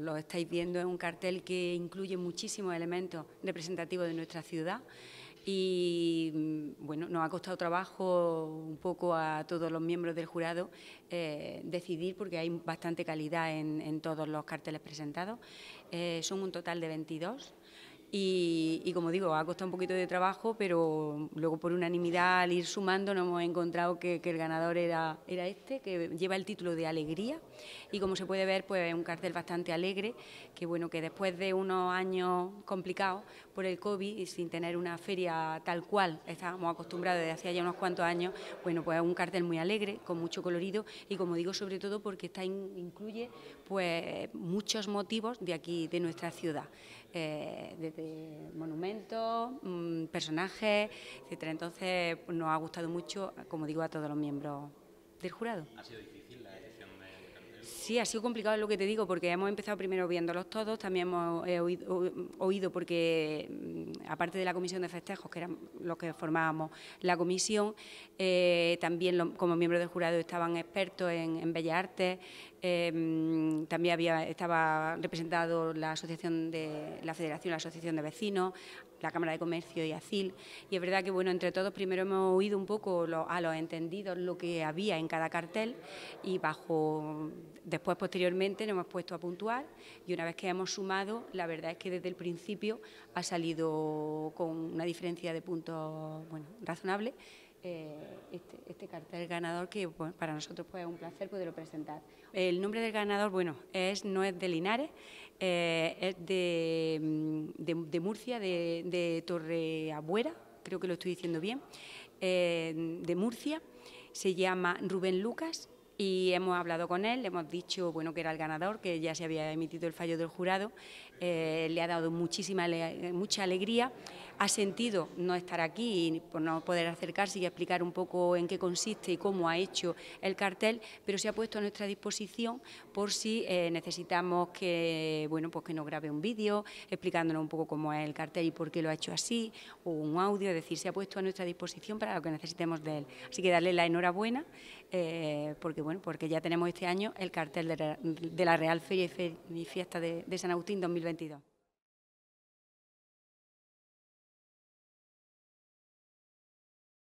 lo, estáis viendo, es un cartel que incluye muchísimos elementos representativos de nuestra ciudad y mm, bueno, nos ha costado trabajo un poco a todos los miembros del jurado eh, decidir porque hay bastante calidad en, todos los carteles presentados. Eh, son un total de 22. Y, como digo, ha costado un poquito de trabajo, pero luego por unanimidad al ir sumando nos hemos encontrado que, el ganador era, era este, que lleva el título de Alegría y como se puede ver, pues es un cartel bastante alegre, que bueno, que después de unos años complicados por el COVID y sin tener una feria tal cual estábamos acostumbrados desde hacía ya unos cuantos años, bueno, pues es un cartel muy alegre, con mucho colorido y como digo, sobre todo porque está incluye pues muchos motivos de aquí, de nuestra ciudad, eh, desde monumentos, mm, personajes, etcétera. Entonces pues, nos ha gustado mucho, como digo, a todos los miembros del jurado. ¿Ha Sí, ha sido complicado lo que te digo, porque hemos empezado primero viéndolos todos, también hemos eh, oído, porque mm, aparte de la comisión de festejos, que eran los que formábamos la comisión, eh, también como miembros del jurado estaban expertos en, en Bellas Artes, em, también había, estaba representado la asociación de la Federación, la Asociación de Vecinos, la Cámara de Comercio y ACIL, y es verdad que bueno, entre todos primero hemos oído un poco a los entendidos lo que había en cada cartel y bajo Después, posteriormente, nos hemos puesto a puntuar y una vez que hemos sumado, la verdad es que desde el principio ha salido con una diferencia de puntos razonable eh, este, este, cartel ganador que para nosotros pues, es un placer poderlo presentar. El nombre del ganador, bueno, es, no es de Linares, eh, es mm, de, Murcia, de, de Torreabuera, creo que lo estoy diciendo bien, eh, de Murcia. Se llama Rubén Lucas y hemos hablado con él, le hemos dicho bueno, que era el ganador, que ya se había emitido el fallo del jurado, eh, le ha dado muchísima, mucha alegría, ha sentido no estar aquí y no poder acercarse y explicar un poco en qué consiste y cómo ha hecho el cartel, pero se ha puesto a nuestra disposición por si eh, necesitamos que, bueno, pues que nos grabe un vídeo explicándonos un poco cómo es el cartel y por qué lo ha hecho así, o un audio, es decir, se ha puesto a nuestra disposición para lo que necesitemos de él. Así que darle la enhorabuena, eh, porque, bueno, porque ya tenemos este año el cartel de, la Real Feria y Fiesta de San Agustín 2022.